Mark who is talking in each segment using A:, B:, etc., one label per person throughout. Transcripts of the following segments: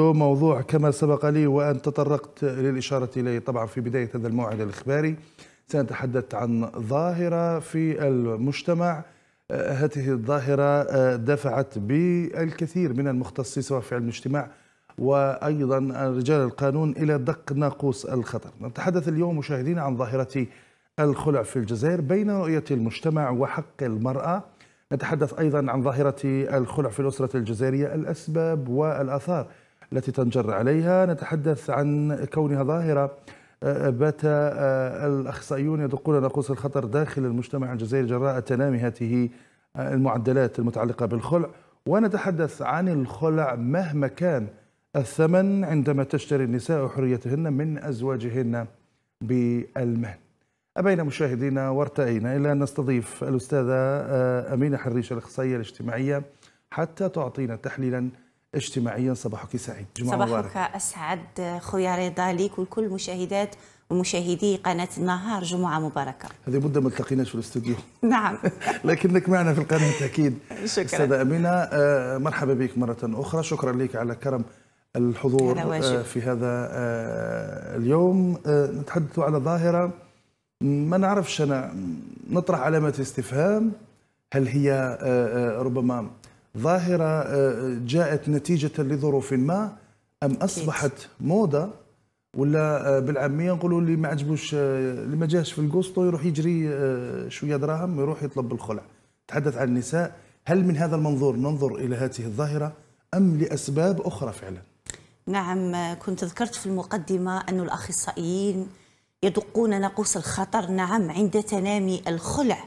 A: موضوع كما سبق لي وأن تطرقت للإشارة إليه طبعا في بداية هذا الموعد الإخباري سنتحدث عن ظاهرة في المجتمع آه، هذه الظاهرة آه، دفعت بالكثير من المختصين سواء في علم الاجتماع وأيضا رجال القانون إلى دق ناقوس الخطر نتحدث اليوم مشاهدين عن ظاهرة الخلع في الجزائر بين رؤية المجتمع وحق المرأة نتحدث أيضا عن ظاهرة الخلع في الأسرة الجزائرية الأسباب والآثار التي تنجر عليها نتحدث عن كونها ظاهرة أه، أه، بات أه، الأخصائيون يدقون ناقوس الخطر داخل المجتمع الجزائري جراء تنامي هذه المعدلات المتعلقة بالخلع ونتحدث عن الخلع مهما كان الثمن عندما تشتري النساء حريتهن من أزواجهن بالمهن أبينا مشاهدينا وارتأينا إلى أن نستضيف الأستاذة أمينة حريش الأخصائية الاجتماعية حتى تعطينا تحليلا اجتماعيا صباحك سعيد جمعة صباحك مبارك.
B: أسعد خويا رضا ليك ولكل مشاهدات ومشاهدي قناة النهار جمعة مباركة
A: هذه مدة ما التقيناش في الاستوديو نعم لكنك معنا في القناة أكيد شكرا أستاذة أمينة آه، مرحبا بك مرة أخرى شكرا لك على كرم الحضور آه، في هذا آه، اليوم نتحدث على ظاهرة ما نعرفش أنا نطرح علامة استفهام هل هي ربما ظاهرة آه، جاءت نتيجة لظروف ما أم أصبحت موضة ولا آه، بالعاميه نقولوا اللي ما عجبوش آه، اللي ما جاش في القسطو يروح يجري شويه دراهم ويروح يطلب بالخلع. تحدث عن النساء هل من هذا المنظور ننظر الى هذه الظاهره ام لاسباب اخرى فعلا
B: نعم كنت ذكرت في المقدمه ان الاخصائيين يدقون ناقوس الخطر نعم عند تنامي الخلع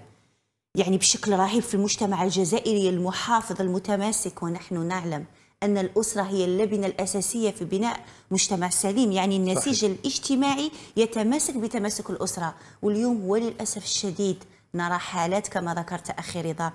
B: يعني بشكل رهيب في المجتمع الجزائري المحافظ المتماسك ونحن نعلم أن الأسرة هي اللبنة الأساسية في بناء مجتمع سليم يعني النسيج صحيح. الاجتماعي يتماسك بتماسك الأسرة واليوم وللأسف الشديد نرى حالات كما ذكرت أخي رضا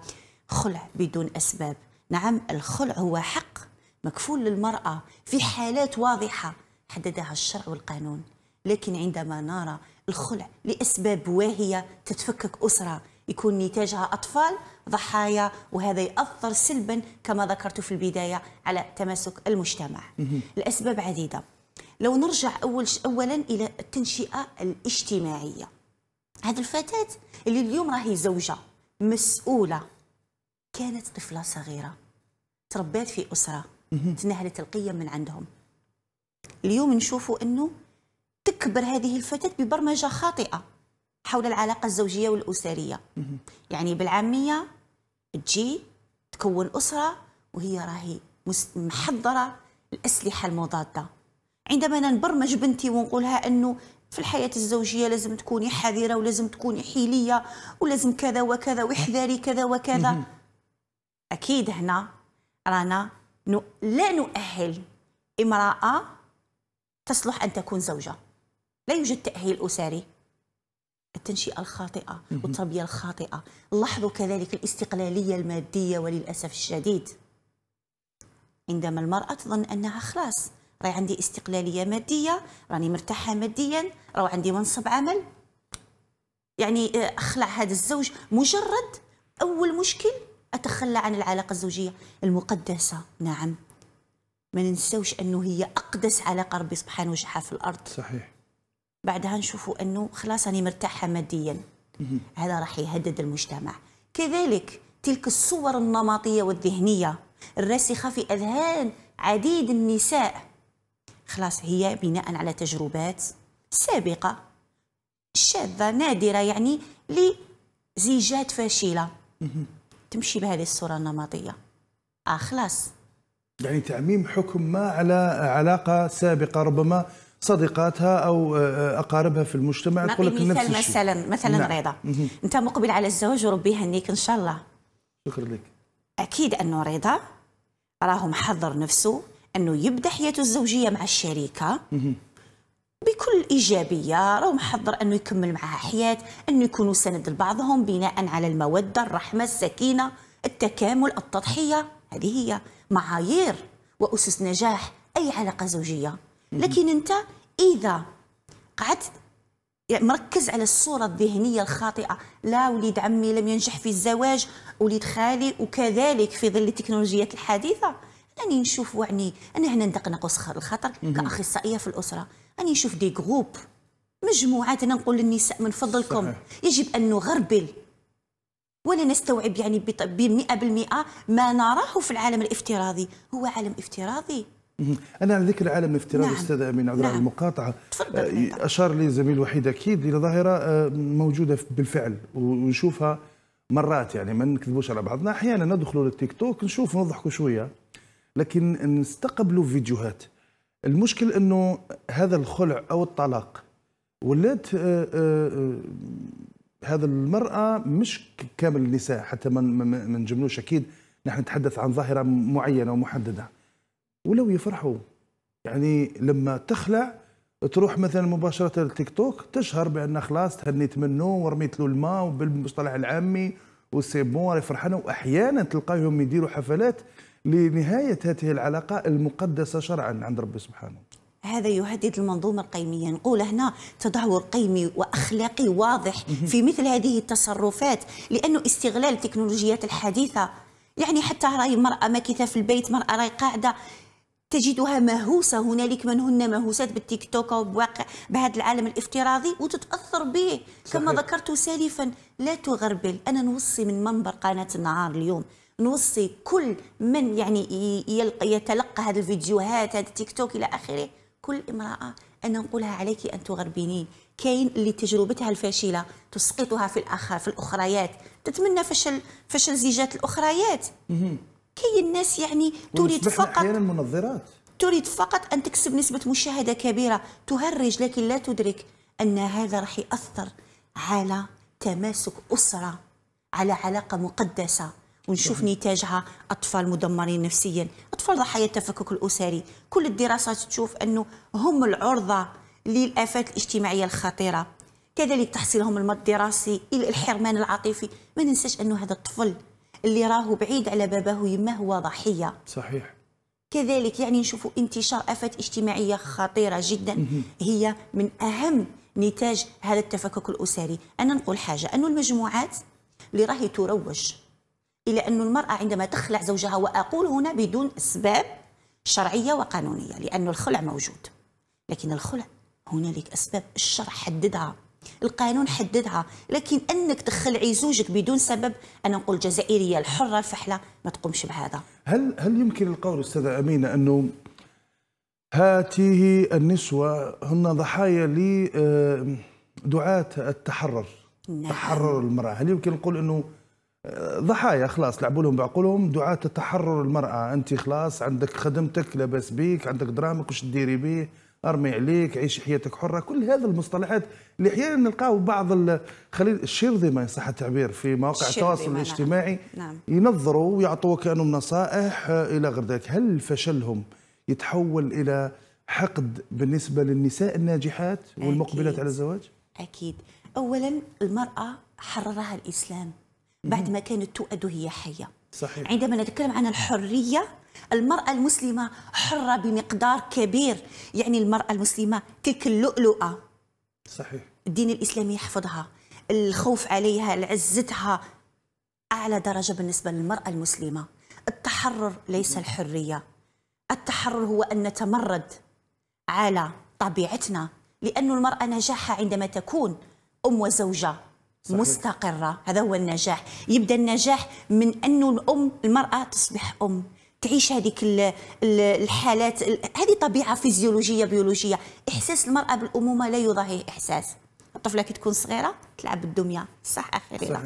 B: خلع بدون أسباب نعم الخلع هو حق مكفول للمرأة في حالات واضحة حددها الشرع والقانون لكن عندما نرى الخلع لأسباب واهية تتفكك أسرة يكون نتاجها أطفال ضحايا وهذا يأثر سلبا كما ذكرت في البداية على تماسك المجتمع الأسباب عديدة لو نرجع أول أولا إلى التنشئة الاجتماعية هذه الفتاة اللي اليوم راهي زوجة مسؤولة كانت طفلة صغيرة تربات في أسرة تنهلت القيم من عندهم اليوم نشوفوا أنه تكبر هذه الفتاة ببرمجة خاطئة حول العلاقة الزوجية والأسرية يعني بالعامية تجي تكون أسرة وهي راهي محضرة الأسلحة المضادة عندما أنا نبرمج بنتي ونقولها أنه في الحياة الزوجية لازم تكوني حذرة ولازم تكوني حيلية ولازم كذا وكذا واحذري كذا وكذا أكيد هنا رانا لا نؤهل امرأة تصلح أن تكون زوجة لا يوجد تأهيل أسري التنشئة الخاطئة والتربية الخاطئة لاحظوا كذلك الاستقلالية المادية وللأسف الشديد عندما المرأة تظن أنها خلاص راهي عندي استقلالية مادية راني مرتاحة ماديا راو عندي منصب عمل يعني آه، أخلع هذا الزوج مجرد أول مشكل أتخلى عن العلاقة الزوجية المقدسة نعم ما ننسوش أنه هي أقدس علاقة ربي سبحانه وجعها في الأرض صحيح بعدها نشوفوا انه خلاص انا مرتاحه ماديا هذا راح يهدد المجتمع كذلك تلك الصور النمطيه والذهنيه الراسخه في اذهان عديد النساء خلاص هي بناء على تجربات سابقه شاذه نادره يعني لزيجات فاشله تمشي بهذه الصوره النمطيه اه خلاص
A: يعني تعميم حكم ما على علاقه سابقه ربما صديقاتها او آه، اقاربها في المجتمع تقول لك نفس الشيء مثلا مثلا نعم. رضا
B: انت مقبل على الزواج وربي يهنيك ان شاء الله شكرا لك اكيد انه رضا راه محضر نفسه انه يبدا حياته الزوجيه مع الشريكه بكل ايجابيه راه محضر انه يكمل معها حياه انه يكونوا سند لبعضهم بناء على الموده الرحمه السكينه التكامل التضحيه هذه هي معايير واسس نجاح اي علاقه زوجيه لكن انت اذا قعدت مركز على الصوره الذهنيه الخاطئه لا وليد عمي لم ينجح في الزواج وليد خالي وكذلك في ظل التكنولوجيات الحديثه راني نشوف يعني انا هنا ندقنق الخطر كاخصائيه في الاسره راني نشوف دي جروب مجموعات انا نقول للنساء من فضلكم صحيح. يجب ان نغربل ولا نستوعب يعني ب 100% ما نراه في العالم الافتراضي هو عالم افتراضي
A: انا على ذكر عالم الافتراض نعم. استاذ امين عذرا نعم. المقاطعه آه، اشار لي زميل وحيد اكيد الى ظاهره آه، موجوده بالفعل ونشوفها مرات يعني ما نكذبوش على بعضنا احيانا ندخلوا للتيك توك نشوف نضحكوا شويه لكن نستقبلوا فيديوهات المشكل انه هذا الخلع او الطلاق ولات آه، هذا المراه مش كامل النساء حتى ما نجملوش اكيد نحن نتحدث عن ظاهره معينه ومحدده ولو يفرحوا يعني لما تخلع تروح مثلا مباشره لتيك توك تشهر بان خلاص تهنيت منه ورميت له الماء وبالمصطلح العامي وسي بون فرحانه واحيانا تلقاهم يديروا حفلات لنهايه هذه العلاقه المقدسه شرعا عند ربي سبحانه.
B: هذا يهدد المنظومة القيمية نقول هنا تدهور قيمي وأخلاقي واضح في مثل هذه التصرفات لأنه استغلال التكنولوجيات الحديثة يعني حتى راي مرأة ماكثة في البيت مرأة راي قاعدة تجدها مهوسه هنالك من هن مهوسات بالتيك توك وبواقع بهذا العالم الافتراضي وتتاثر به كما ذكرت سالفا لا تغربل انا نوصي من منبر قناه النهار اليوم نوصي كل من يعني يتلقى هذه الفيديوهات هذا التيك توك الى اخره كل امراه انا نقولها عليك ان تغربيني كاين اللي تجربتها الفاشله تسقطها في الاخر في الاخريات تتمنى فشل فشل زيجات الاخريات كاين ناس يعني تريد فقط احيانا المنظرات تريد فقط ان تكسب نسبه مشاهده كبيره تهرج لكن لا تدرك ان هذا راح ياثر على تماسك اسره على علاقه مقدسه ونشوف نتاجها اطفال مدمرين نفسيا اطفال ضحايا التفكك الاسري كل الدراسات تشوف انه هم العرضه للافات الاجتماعيه الخطيره كذلك تحصيلهم المد الدراسي الى الحرمان العاطفي ما ننساش انه هذا الطفل اللي راهو بعيد على باباه يما هو ضحيه صحيح كذلك يعني نشوفوا انتشار افات اجتماعيه خطيره جدا هي من اهم نتاج هذا التفكك الاسري انا نقول حاجه انه المجموعات اللي راهي تروج الى انه المراه عندما تخلع زوجها واقول هنا بدون اسباب شرعيه وقانونيه لانه الخلع موجود لكن الخلع هنالك اسباب الشرع حددها القانون حددها لكن انك تخلعي زوجك بدون سبب انا نقول الجزائريه الحره الفحله ما
A: تقومش بهذا هل هل يمكن القول استاذه امينه انه هاته النسوه هن ضحايا آه، دعاه التحرر نعم. تحرر المراه هل يمكن نقول انه آه، ضحايا خلاص لعبوا لهم بعقولهم دعاة تحرر المرأة أنت خلاص عندك خدمتك لاباس بيك عندك درامك وش تديري بيه ارمي عليك عيش حياتك حره كل هذا المصطلحات اللي احيانا نلقاو بعض خلينا الشرذي ما يصح التعبير في مواقع التواصل نعم. الاجتماعي نعم. ينظروا ويعطوا كانهم نصائح الى غير ذلك هل فشلهم يتحول الى حقد بالنسبه للنساء الناجحات والمقبلات أكيد. على الزواج
B: اكيد اولا المراه حررها الاسلام بعد ما كانت تؤد هي حيه صحيح. عندما نتكلم عن الحريه المرأة المسلمة حرة بمقدار كبير يعني المرأة المسلمة تلك اللؤلؤة صحيح الدين الإسلامي يحفظها الخوف عليها لعزتها أعلى درجة بالنسبة للمرأة المسلمة التحرر ليس الحرية التحرر هو أن نتمرد على طبيعتنا لأن المرأة نجاحها عندما تكون أم وزوجة صحيح. مستقرة هذا هو النجاح يبدأ النجاح من أن الأم المرأة تصبح أم تعيش هذيك الحالات هذه طبيعه فيزيولوجيه بيولوجيه احساس المراه بالامومه لا يضاهيه احساس الطفله كي تكون صغيره تلعب بالدميه صح اخي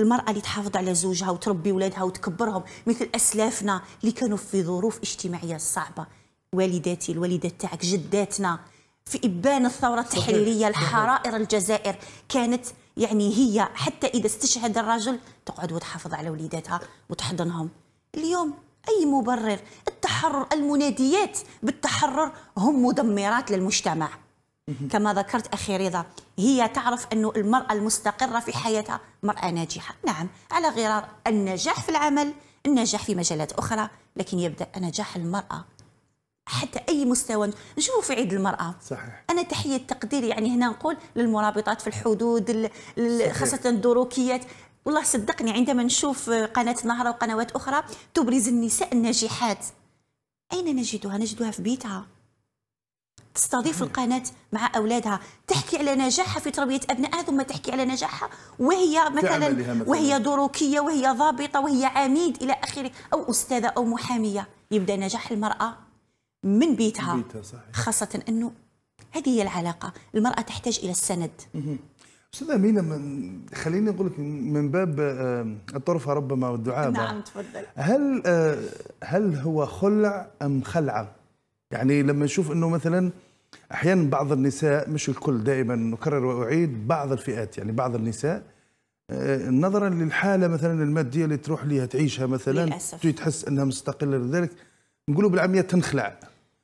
B: المراه اللي تحافظ على زوجها وتربي ولادها وتكبرهم مثل اسلافنا اللي كانوا في ظروف اجتماعيه صعبه والداتي الوالدات تاعك جداتنا في ابان الثوره التحريريه الحرائر الجزائر كانت يعني هي حتى اذا استشهد الرجل تقعد وتحافظ على وليداتها وتحضنهم اليوم أي مبرر التحرر المناديات بالتحرر هم مدمرات للمجتمع كما ذكرت أخي رضا هي تعرف أن المرأة المستقرة في حياتها مرأة ناجحة نعم على غرار النجاح في العمل النجاح في مجالات أخرى لكن يبدأ نجاح المرأة حتى اي مستوى نشوفه في عيد المراه صحيح انا تحيه تقدير يعني هنا نقول للمرابطات في الحدود خاصه الدروكيات والله صدقني عندما نشوف قناة النهر وقنوات أخرى تبرز النساء الناجحات أين نجدها؟ نجدها في بيتها تستضيف نعم. القناة مع أولادها تحكي على نجاحها في تربية أبنائها ثم تحكي على نجاحها وهي مثلا, مثلاً. وهي دروكية وهي ضابطة وهي عميد إلى آخره أو أستاذة أو محامية يبدأ نجاح المرأة من بيتها, بيتها صحيح. خاصة أنه هذه هي العلاقة المرأة تحتاج إلى السند
A: استاذ امينه من خليني اقول لك من باب آه، الطرفه ربما والدعاء نعم تفضل هل آه، هل هو خلع ام خلعه؟ يعني لما نشوف انه مثلا احيانا بعض النساء مش الكل دائما نكرر واعيد بعض الفئات يعني بعض النساء آه، نظرا للحاله مثلا الماديه اللي تروح ليها تعيشها مثلا للأسف. تحس انها مستقله لذلك نقولوا بالعاميه تنخلع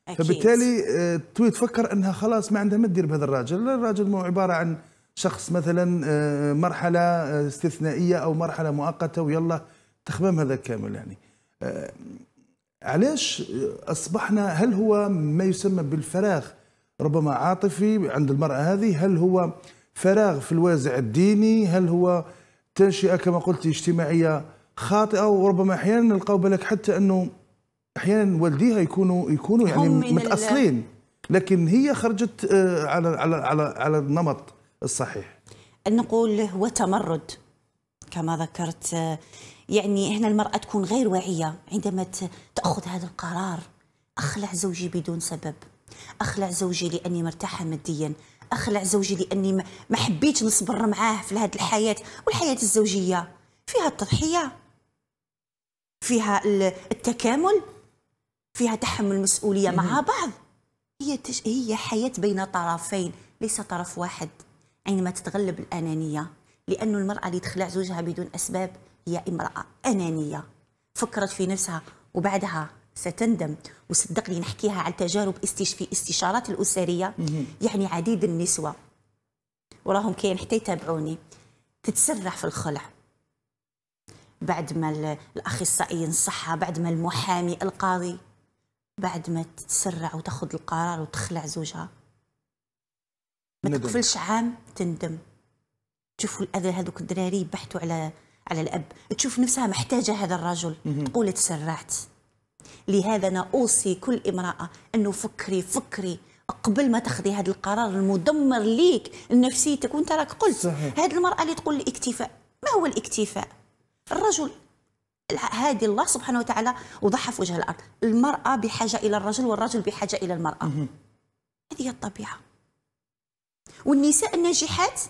A: أكيد. فبالتالي توي تفكر انها خلاص ما عندها ما تدير بهذا الراجل الراجل مو عباره عن شخص مثلا آه، مرحلة آه، استثنائية أو مرحلة مؤقتة ويلا تخمم هذا كامل يعني آه، علاش أصبحنا هل هو ما يسمى بالفراغ ربما عاطفي عند المرأة هذه هل هو فراغ في الوازع الديني هل هو تنشئة كما قلت اجتماعية خاطئة وربما أحيانا نلقاو بالك حتى أنه أحيانا والديها يكونوا يكونوا يعني متأصلين لكن هي خرجت على على على على النمط الصحيح
B: نقول هو تمرد كما ذكرت يعني هنا المرأة تكون غير واعية عندما تأخذ هذا القرار أخلع زوجي بدون سبب أخلع زوجي لأني مرتاحة ماديا أخلع زوجي لأني ما حبيت نصبر معاه في هذه الحياة والحياة الزوجية فيها التضحية فيها التكامل فيها تحمل المسؤولية مع بعض هي هي حياة بين طرفين ليس طرف واحد عندما تتغلب الأنانية لأن المرأة اللي تخلع زوجها بدون أسباب هي امرأة أنانية فكرت في نفسها وبعدها ستندم وصدقني نحكيها على تجارب في استشارات الأسرية يعني عديد النسوة وراهم كاين حتى يتابعوني تتسرع في الخلع بعد ما الأخصائي ينصحها بعد ما المحامي القاضي بعد ما تتسرع وتاخذ القرار وتخلع زوجها ما تقفلش عام تندم تشوفوا الاذى هذوك الدراري بحثوا على على الاب تشوف نفسها محتاجه هذا الرجل تقول تسرعت لهذا انا اوصي كل امراه انه فكري فكري قبل ما تاخذي هذا القرار المدمر ليك لنفسيتك وانت راك قلت هذه المراه اللي تقول الاكتفاء ما هو الاكتفاء الرجل هذه الله سبحانه وتعالى وضعها في وجه الارض المراه بحاجه الى الرجل والرجل بحاجه الى المراه هذه الطبيعه والنساء الناجحات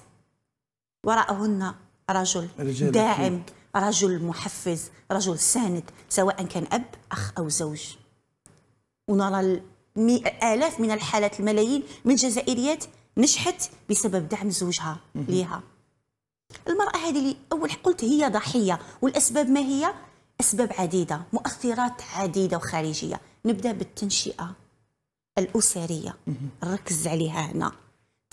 B: وراءهن رجل داعم رجل محفز رجل ساند سواء كان أب أخ أو زوج ونرى آلاف من الحالات الملايين من الجزائريات نجحت بسبب دعم زوجها ليها المرأة هذه اللي أول قلت هي ضحية والأسباب ما هي؟ أسباب عديدة مؤثرات عديدة وخارجية نبدأ بالتنشئة الأسرية نركز عليها هنا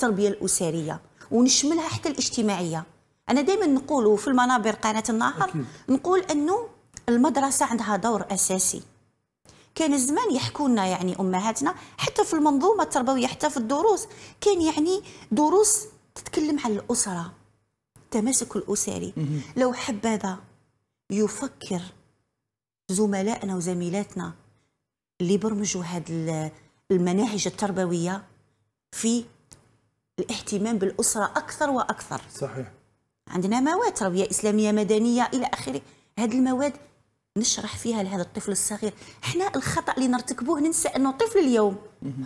B: التربيه الاسريه ونشملها حتى الاجتماعيه انا دائما نقول في المنابر قناه النهر أكيد. نقول انه المدرسه عندها دور اساسي كان زمان يحكونا لنا يعني امهاتنا حتى في المنظومه التربويه حتى في الدروس كان يعني دروس تتكلم عن الاسره التماسك الاسري لو حبذا يفكر زملائنا وزميلاتنا اللي برمجوا هذه المناهج التربويه في الاهتمام بالاسره اكثر واكثر صحيح عندنا مواد تربيه اسلاميه مدنيه الى اخره هذه المواد نشرح فيها لهذا الطفل الصغير احنا الخطا اللي نرتكبوه ننسى انه طفل اليوم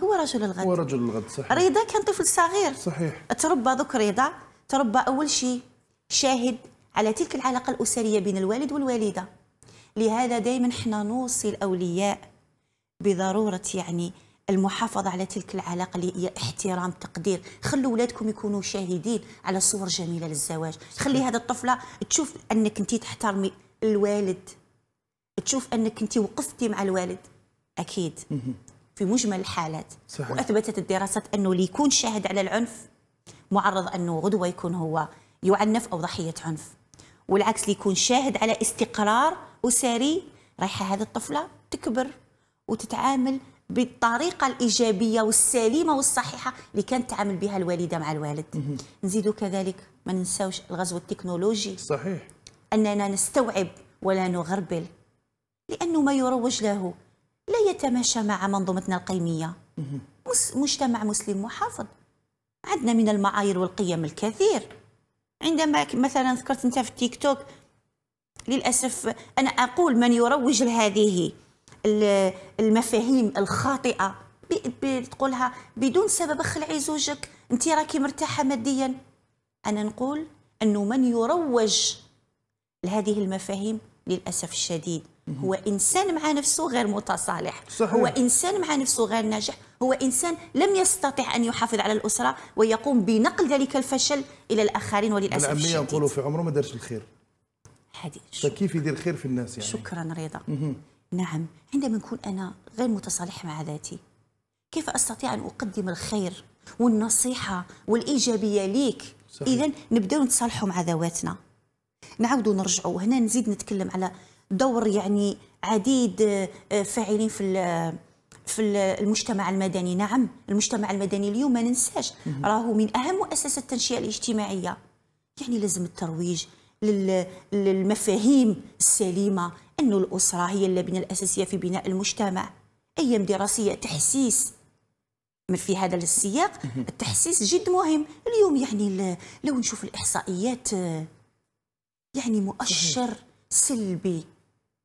B: هو رجل الغد هو رجل الغد صحيح رضا كان طفل صغير صحيح تربى ذوك رضا تربى اول شيء شاهد على تلك العلاقه الاسريه بين الوالد والوالده لهذا دائما احنا نوصي الاولياء بضروره يعني المحافظه على تلك العلاقه اللي هي احترام تقدير خلوا ولادكم يكونوا شاهدين على صور جميله للزواج خلي هذه الطفله تشوف انك انت تحترمي الوالد تشوف انك انت وقفتي مع الوالد اكيد في مجمل الحالات
A: صحيح. واثبتت
B: الدراسات انه اللي يكون شاهد على العنف معرض انه غدوه يكون هو يعنف او ضحيه عنف والعكس اللي يكون شاهد على استقرار اسري رايحه هذه الطفله تكبر وتتعامل بالطريقه الايجابيه والسليمه والصحيحه اللي كانت تعامل بها الوالده مع الوالد نزيدوا كذلك ما ننساوش الغزو التكنولوجي صحيح اننا نستوعب ولا نغربل لانه ما يروج له لا يتماشى مع منظومتنا القيميه مجتمع مسلم محافظ عندنا من المعايير والقيم الكثير عندما مثلا ذكرت انت في التيك توك للاسف انا اقول من يروج لهذه المفاهيم الخاطئه تقولها بدون سبب اخلعي زوجك انت راكي مرتاحه ماديا انا نقول انه من يروج لهذه المفاهيم للاسف الشديد هو انسان مع نفسه غير متصالح صحيح. هو انسان مع نفسه غير ناجح هو انسان لم يستطع ان يحافظ على الاسره ويقوم بنقل ذلك الفشل الى الاخرين وللاسف الشديد العاميه يقولوا
A: في عمره ما دارش الخير حديث فكيف يدير خير في الناس يعني
B: شكرا رضا نعم عندما نكون أنا غير متصالح مع ذاتي كيف أستطيع أن أقدم الخير والنصيحة والإيجابية ليك إذا نبداو نتصالحوا مع ذواتنا نعاودوا نرجعوا هنا نزيد نتكلم على دور يعني عديد آه، فاعلين في في المجتمع المدني نعم المجتمع المدني اليوم ما ننساش راهو من أهم مؤسسة التنشئة الاجتماعية يعني لازم الترويج للمفاهيم السليمة أن الأسرة هي اللبنة الأساسية في بناء المجتمع أيام دراسية تحسيس من في هذا السياق التحسيس جد مهم اليوم يعني لو نشوف الإحصائيات يعني مؤشر سلبي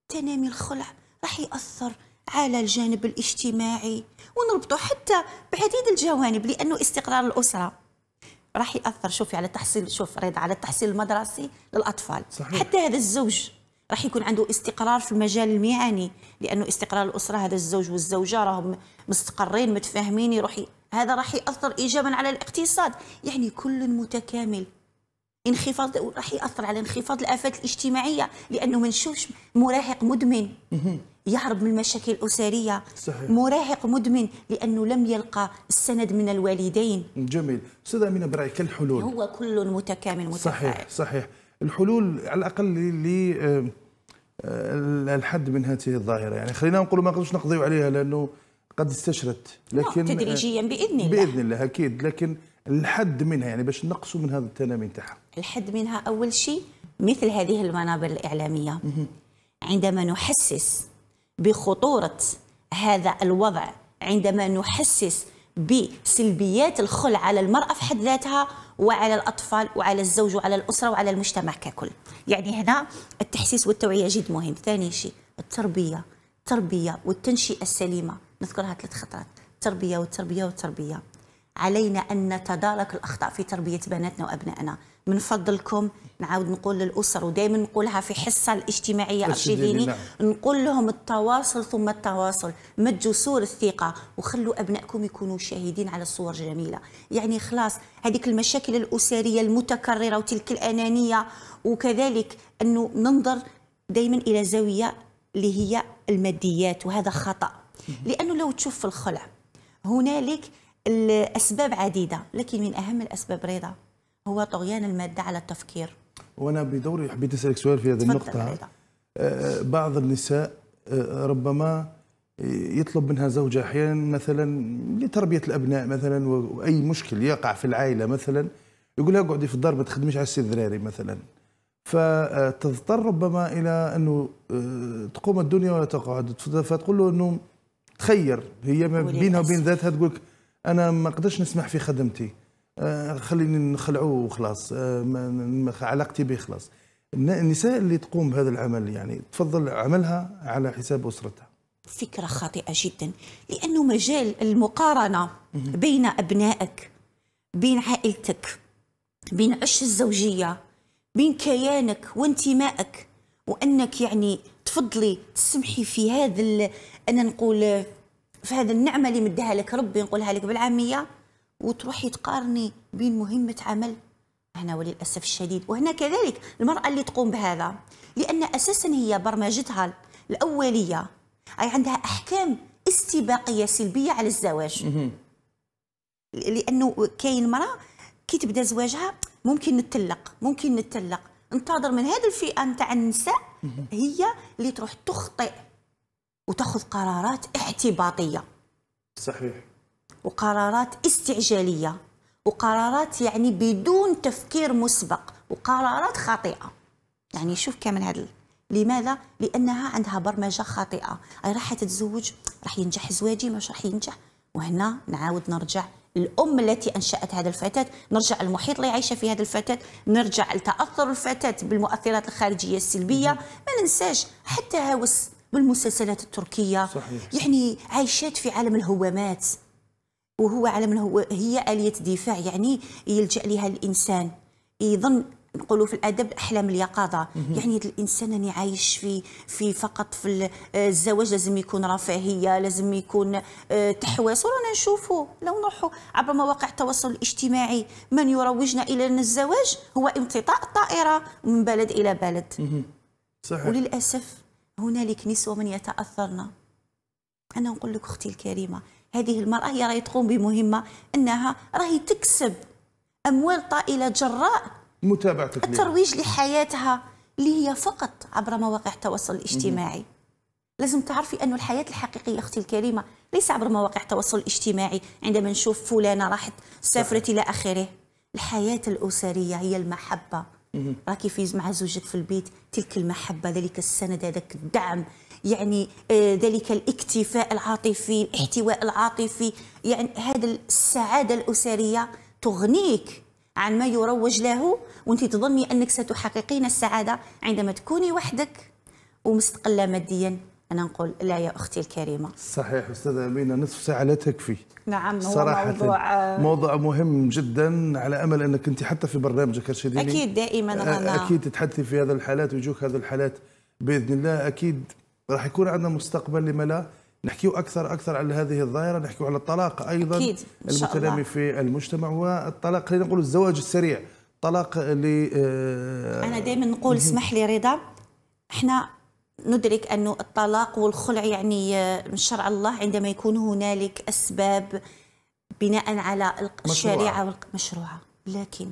B: تنامي الخلع راح يأثر على الجانب الاجتماعي ونربطه حتى بعديد الجوانب لأنه استقرار الأسرة راح يأثر شوفي على تحصيل شوف رضا على التحصيل المدرسي للأطفال صحيح. حتى هذا الزوج راح يكون عنده استقرار في المجال المهني لانه استقرار الاسره هذا الزوج والزوجه راهم مستقرين متفاهمين يروح هذا راح ياثر ايجابا على الاقتصاد يعني كل متكامل انخفاض راح ياثر على انخفاض الافات الاجتماعيه لانه ما نشوفش مراهق مدمن يهرب من المشاكل الاسريه صحيح. مراهق مدمن لانه لم
A: يلقى السند من الوالدين جميل استاذ امينه برايك الحلول
B: هو كل متكامل متفاعل
A: صحيح صحيح الحلول على الاقل ل آه، آه، الحد من هذه الظاهره يعني خلينا نقول ما نقدرش نقضيو عليها لانه قد استشرت لكن تدريجيا آه، باذن الله باذن الله اكيد لكن الحد منها يعني باش نقصوا من هذا التلاميذ تاعها
B: الحد منها
A: اول شيء مثل هذه
B: المنابر الاعلاميه عندما نحسس بخطوره هذا الوضع عندما نحسس بسلبيات الخلع على المراه في حد ذاتها وعلى الأطفال وعلى الزوج وعلى الأسرة وعلى المجتمع ككل يعني هنا التحسيس والتوعية جد مهم ثاني شيء التربية التربية والتنشئة السليمة نذكرها ثلاث خطرات التربية والتربية والتربية علينا أن نتدارك الأخطاء في تربية بناتنا وأبنائنا من فضلكم نعاود نقول للاسر ودائما نقولها في حصه الاجتماعيه ارشي نقول لهم التواصل ثم التواصل مدوا سور الثقه وخلوا ابنائكم يكونوا شاهدين على الصور الجميله يعني خلاص هذيك المشاكل الاسريه المتكرره وتلك الانانيه وكذلك انه ننظر دائما الى زاويه اللي هي الماديات وهذا خطا لانه لو تشوف في الخلع هنالك الاسباب عديده لكن من اهم الاسباب رضا هو طغيان المادة على التفكير
A: وأنا بدوري حبيت أسألك سؤال في هذه النقطة آه، بعض النساء آه، ربما آه، يطلب منها زوجها أحيانا مثلا لتربية الأبناء مثلا وأي مشكل يقع في العائلة مثلا يقول لها اقعدي في الدار ما تخدميش على السيد ذراري مثلا فتضطر ربما إلى أنه تقوم الدنيا ولا تقعد فتقول له أنه تخير هي بينها وبين ذاتها تقول أنا ما قدرتش نسمح في خدمتي آه، خليني نخلعو وخلاص آه، علاقتي به خلاص النساء اللي تقوم بهذا العمل يعني تفضل عملها على حساب اسرتها
B: فكرة خاطئة جدا لأنه مجال المقارنة بين أبنائك بين عائلتك بين عش الزوجية بين كيانك وانتمائك وأنك يعني تفضلي تسمحي في هذا أنا نقول في هذا النعمة اللي مدها لك ربي نقولها لك بالعامية وتروحي تقارني بين مهمه عمل هنا وللاسف الشديد وهنا كذلك المراه اللي تقوم بهذا لان اساسا هي برمجتها الاوليه أي عندها احكام استباقيه سلبيه على الزواج لانه كاين مراه كي تبدا زواجها ممكن نتلق ممكن نتلق انتظر من هذه الفئه نتاع النساء هي اللي تروح تخطئ وتاخذ قرارات احتباطيه صحيح وقرارات استعجالية وقرارات يعني بدون تفكير مسبق وقرارات خاطئة يعني شوف كامل هذا لماذا؟ لأنها عندها برمجة خاطئة أي راح تتزوج راح ينجح زواجي مش راح ينجح وهنا نعاود نرجع الأم التي أنشأت هذا الفتاة نرجع المحيط اللي عايشة في هذا الفتاة نرجع لتأثر الفتاة بالمؤثرات الخارجية السلبية ما ننساش حتى هوس بالمسلسلات التركية صحيح. يعني عايشات في عالم الهوامات وهو على من هو هي آلية دفاع يعني يلجأ لها الإنسان يظن نقولوا في الادب احلام اليقظه يعني الانسان راني عايش في في فقط في آه، الزواج لازم يكون رفاهيه لازم يكون آه، تحواس ورانا نشوفوا لو نروحوا عبر مواقع التواصل الاجتماعي من يروجنا الى ان الزواج هو امتطاء الطائره من بلد الى بلد صحيح وللاسف هنالك نسوه من يتاثرن انا نقول لك اختي الكريمه هذه المرأة هي راهي تقوم بمهمة أنها راهي تكسب أموال طائلة جراء
A: متابعة الترويج
B: لحياتها اللي هي فقط عبر مواقع التواصل الاجتماعي لازم تعرفي أن الحياة الحقيقية أختي الكريمة ليس عبر مواقع التواصل الاجتماعي عندما نشوف فلانة راحت سافرت إلى آخره الحياة الأسرية هي المحبة راكي في مع زوجك في البيت تلك المحبة ذلك السند هذاك الدعم يعني آه، ذلك الاكتفاء العاطفي الاحتواء العاطفي يعني هذا السعاده الاسريه تغنيك عن ما يروج له وانت تظني انك ستحققين السعاده عندما تكوني وحدك ومستقله ماديا انا نقول لا يا اختي الكريمه
A: صحيح استاذه امينه نصف ساعه لا تكفي
B: نعم هو صراحة موضوع آه، موضوع
A: مهم جدا على امل انك انت حتى في برنامجك ارشديني اكيد
B: دائما انا اكيد
A: تتحدثي في هذه الحالات ويجوك هذه الحالات باذن الله اكيد راح يكون عندنا مستقبل لما لا نحكيو اكثر اكثر على هذه الظاهره نحكيو على الطلاق ايضا أكيد. المتنامي في المجتمع والطلاق خلينا نقول الزواج السريع طلاق اللي آه انا
B: دائما نقول اسمح لي رضا احنا ندرك أن الطلاق والخلع يعني آه، من شرع الله عندما يكون هنالك أسباب بناء على الشريعة والمشروعة لكن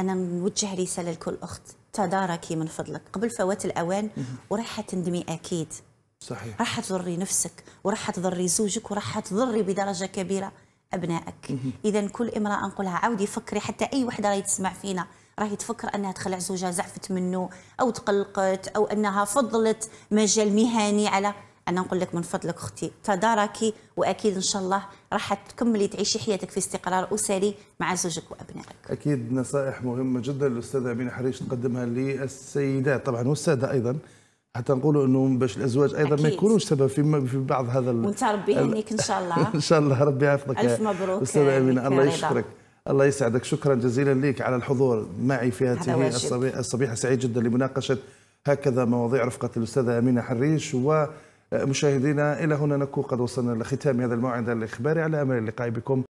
B: أنا نوجه رسالة لكل أخت تداركي من فضلك قبل فوات الأوان وراح تندمي أكيد صحيح راح تضري نفسك وراح تضري زوجك وراح تضري بدرجة كبيرة أبنائك إذا كل امرأة نقولها عاودي فكري حتى أي وحدة راهي تسمع فينا راهي تفكر انها تخلع زوجها زعفت منه او تقلقت او انها فضلت مجال مهني على انا نقول لك من فضلك اختي تداركي واكيد ان شاء الله راح تكملي تعيشي حياتك في استقرار اسري مع زوجك وابنائك.
A: اكيد نصائح مهمه جدا الاستاذه امينه حريش تقدمها للسيدات طبعا والساده ايضا حتى نقولوا انه باش الازواج ايضا أكيد. ما يكونوش سبب في في بعض هذا وانت
B: ربي يهنيك ان شاء الله ان
A: شاء الله ربي يحفظك الف مبروك استاذه امينه الله يشكرك الله يسعدك شكرا جزيلا لك على الحضور معي في هذه الصبيحه سعيد جدا لمناقشه هكذا مواضيع رفقه الاستاذه امينه حريش و مشاهدينا إلى هنا نكون قد وصلنا لختام هذا الموعد الإخباري على أمل اللقاء بكم